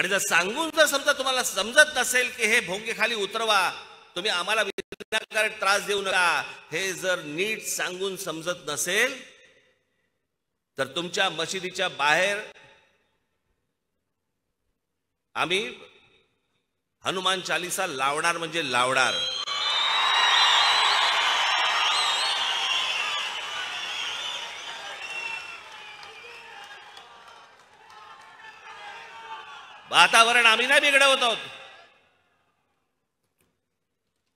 आणि जर सांगून जर समजा तुम्हाला समजत नसेल की हे भोंगे खाली उतरवा तुम्ही आम्हाला विनाकारण त्रास देऊ नका हे जर नीट सांगून समजत नसेल तर तुमच्या मशिदीच्या बाहेर आम्ही हनुमान चालिसा लावणार म्हणजे लावणार वातावरण आम्ही नाही बिघडवत आहोत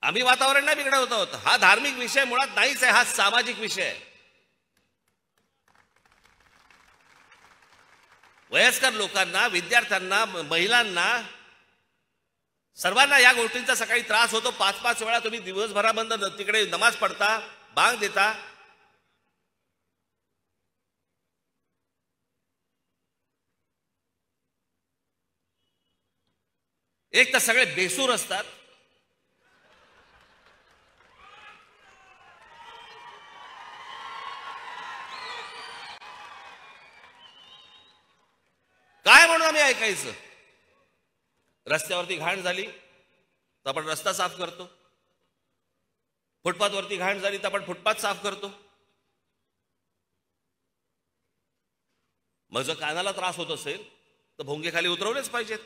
आम्ही वातावरण नाही बिघडवत आहोत हा धार्मिक विषय मुळात नाहीच आहे हा सामाजिक विषय आहे वयस्कर लोकांना विद्यार्थ्यांना महिलांना सर्वांना या गोष्टींचा सकाळी त्रास होतो पाच पाच वेळा तुम्ही दिवसभराबंद तिकडे नमाज पडता बांग देता एक तर सगळे बेसूर असतात काय म्हणून आम्ही ऐकायचं रस्त्यावरती घाण झाली तर आपण रस्ता साफ करतो फुटपाथवरती घाण झाली तर आपण फुटपाथ साफ करतो मग जर कानाला त्रास होत असेल तर भोंगेखाली उतरवलेच पाहिजेत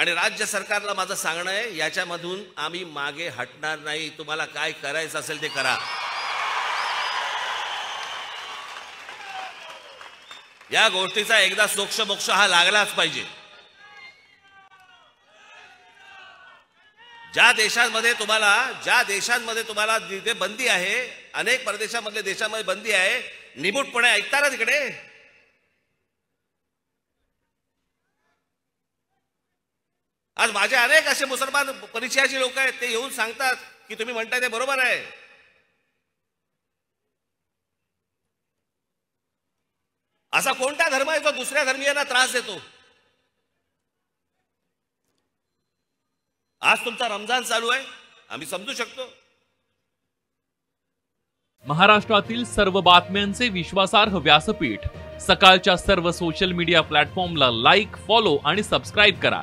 आणि राज्य सरकारला माझं सांगणं आहे याच्यामधून आम्ही मागे हटणार नाही तुम्हाला काय करायचं असेल ते करा या गोष्टीचा एकदा सोक्ष मोक्ष हा लागलाच पाहिजे ज्या देशांमध्ये तुम्हाला ज्या देशांमध्ये तुम्हाला बंदी आहे अनेक परदेशामधल्या देशामध्ये बंदी आहे निमूटपणे ऐकताना तिकडे आज माझे अनेक असे मुसलमान परिचयाचे लोक आहेत ते येऊन सांगतात की तुम्ही म्हणताय ते बरोबर आहे असा कोणता धर्म आहे जो दुसऱ्या धर्मीयांना त्रास देतो आज तुमचा रमजान चालू आहे आम्ही समजू शकतो महाराष्ट्रातील सर्व बातम्यांचे विश्वासार्ह व्यासपीठ सकाळच्या सर्व सोशल मीडिया प्लॅटफॉर्मला लाईक फॉलो आणि सबस्क्राईब करा